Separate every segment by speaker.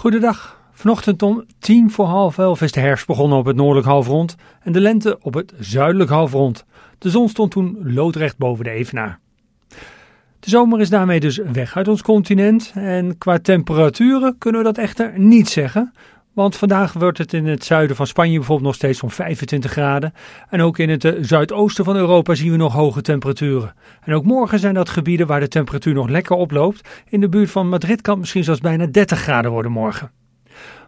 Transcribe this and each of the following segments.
Speaker 1: Goedendag. Vanochtend om tien voor half elf is de herfst begonnen op het noordelijk halfrond en de lente op het zuidelijk halfrond. De zon stond toen loodrecht boven de evenaar. De zomer is daarmee dus weg uit ons continent en qua temperaturen kunnen we dat echter niet zeggen, want vandaag wordt het in het zuiden van Spanje bijvoorbeeld nog steeds zo'n 25 graden. En ook in het eh, zuidoosten van Europa zien we nog hoge temperaturen. En ook morgen zijn dat gebieden waar de temperatuur nog lekker oploopt. In de buurt van Madrid kan het misschien zelfs bijna 30 graden worden morgen.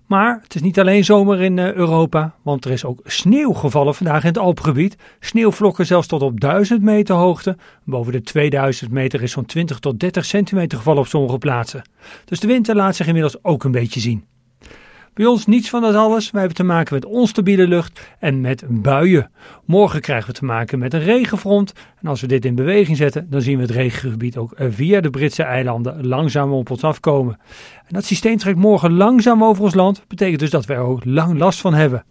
Speaker 1: Maar het is niet alleen zomer in eh, Europa, want er is ook sneeuw gevallen vandaag in het Alpgebied. Sneeuwvlokken zelfs tot op 1000 meter hoogte. Boven de 2000 meter is zo'n 20 tot 30 centimeter gevallen op sommige plaatsen. Dus de winter laat zich inmiddels ook een beetje zien. Bij ons niets van dat alles. Wij hebben te maken met onstabiele lucht en met buien. Morgen krijgen we te maken met een regenfront. En als we dit in beweging zetten, dan zien we het regengebied ook via de Britse eilanden langzaam op ons afkomen. En dat systeem trekt morgen langzaam over ons land. Betekent dus dat we er ook lang last van hebben.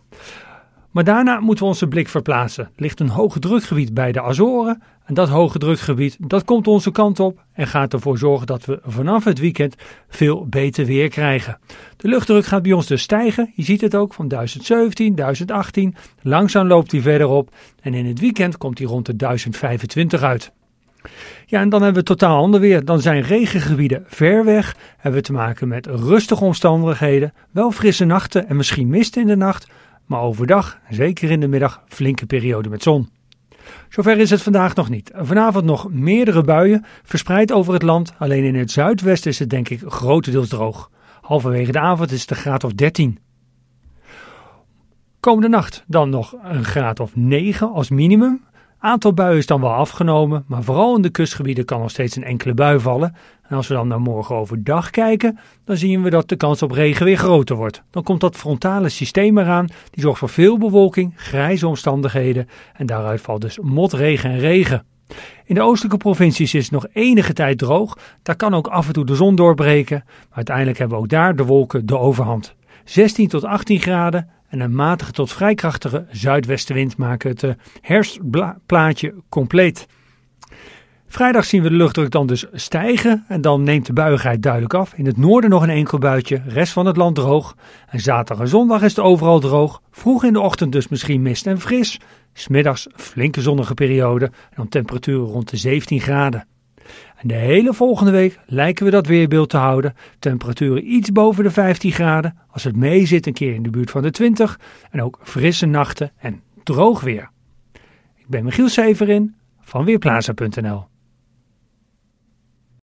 Speaker 1: Maar daarna moeten we onze blik verplaatsen. Er ligt een hoge drukgebied bij de Azoren. En dat hoge drukgebied dat komt onze kant op en gaat ervoor zorgen dat we vanaf het weekend veel beter weer krijgen. De luchtdruk gaat bij ons dus stijgen. Je ziet het ook van 1017, 1018. Langzaam loopt die verder op. En in het weekend komt die rond de 1025 uit. Ja, en dan hebben we totaal ander weer. Dan zijn regengebieden ver weg. Hebben we te maken met rustige omstandigheden, wel frisse nachten en misschien mist in de nacht, maar overdag, zeker in de middag, flinke periode met zon. Zover is het vandaag nog niet. Vanavond nog meerdere buien, verspreid over het land. Alleen in het zuidwesten is het denk ik grotendeels droog. Halverwege de avond is het een graad of 13. Komende nacht dan nog een graad of 9 als minimum. Aantal buien is dan wel afgenomen, maar vooral in de kustgebieden kan nog steeds een enkele bui vallen. En als we dan naar morgen overdag kijken, dan zien we dat de kans op regen weer groter wordt. Dan komt dat frontale systeem eraan, die zorgt voor veel bewolking, grijze omstandigheden en daaruit valt dus motregen en regen. In de oostelijke provincies is het nog enige tijd droog, daar kan ook af en toe de zon doorbreken, maar uiteindelijk hebben we ook daar de wolken de overhand. 16 tot 18 graden en een matige tot vrij krachtige zuidwestenwind maken het eh, herfstplaatje compleet. Vrijdag zien we de luchtdruk dan dus stijgen en dan neemt de buigheid duidelijk af. In het noorden nog een enkel buitje, rest van het land droog. En zaterdag en zondag is het overal droog. Vroeg in de ochtend dus misschien mist en fris. Smiddags flinke zonnige periode en dan temperaturen rond de 17 graden. En de hele volgende week lijken we dat weerbeeld te houden. Temperaturen iets boven de 15 graden. Als het mee zit een keer in de buurt van de 20. En ook frisse nachten en droog weer. Ik ben Michiel Severin van Weerplaza.nl